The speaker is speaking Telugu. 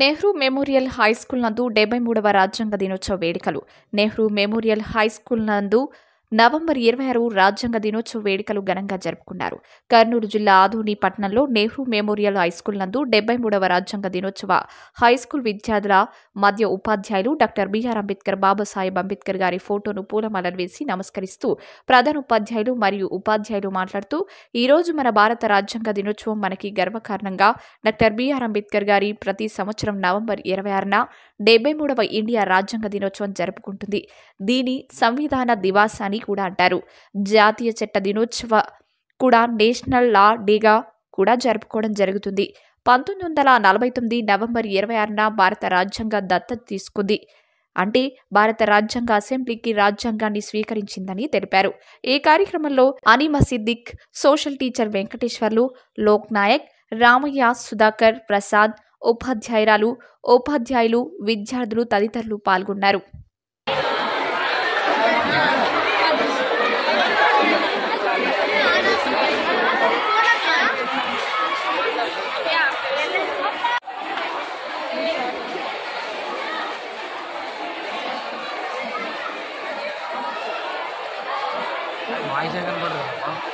నెహ్రూ మెమోరియల్ హై స్కూల్ నందు డెబ్బై మూడవ రాజ్యాంగ దినోత్సవ వేడుకలు నెహ్రూ మెమోరియల్ హై స్కూల్ నందు నవంబర్ ఇరవై ఆరు రాజ్యాంగ దినోత్సవ వేడుకలు ఘనంగా జరుపుకున్నారు కర్నూలు జిల్లా ఆధునీ పట్టణంలో నెహ్రూ మెమోరియల్ హైస్కూల్ నందు డెబ్బై మూడవ రాజ్యాంగ దినోత్సవ హైస్కూల్ విద్యార్థుల మధ్య ఉపాధ్యాయులు డాక్టర్ బీఆర్ అంబేద్కర్ బాబాసాహెబ్ అంబేద్కర్ గారి ఫోటోను పూలమాలలు వేసి నమస్కరిస్తూ ప్రధాన ఉపాధ్యాయులు మరియు ఉపాధ్యాయులు మాట్లాడుతూ ఈరోజు మన భారత రాజ్యాంగ దినోత్సవం మనకి గర్వకారణంగా డాక్టర్ బీఆర్ అంబేద్కర్ గారి ప్రతి సంవత్సరం నవంబర్ ఇరవై ఆరున డెబ్బై మూడవ ఇండియా రాజ్యాంగ దినోత్సవం జరుపుకుంటుంది దీని సంవిధాన దివాసాన్ని కూడా అంటారు జాతీయ చట్ట దినోత్సవ కూడా నేషనల్ లా డేగా కూడా జరుపుకోవడం జరుగుతుంది పంతొమ్మిది వందల నలభై తొమ్మిది నవంబర్ ఇరవై ఆరున భారత రాజ్యాంగ దత్తత తీసుకుంది అంటే భారత రాజ్యాంగ అసెంబ్లీకి రాజ్యాంగాన్ని స్వీకరించిందని తెలిపారు ఈ కార్యక్రమంలో అనిమా సిద్దిక్ సోషల్ టీచర్ వెంకటేశ్వర్లు లోక్ నాయక్ రామయ్య సుధాకర్ ప్రసాద్ ఉపాధ్యాయురాలు ఉపాధ్యాయులు విద్యార్థులు తదితరులు పాల్గొన్నారు வாய்ஸ் எங்கே பண்ணுறோம்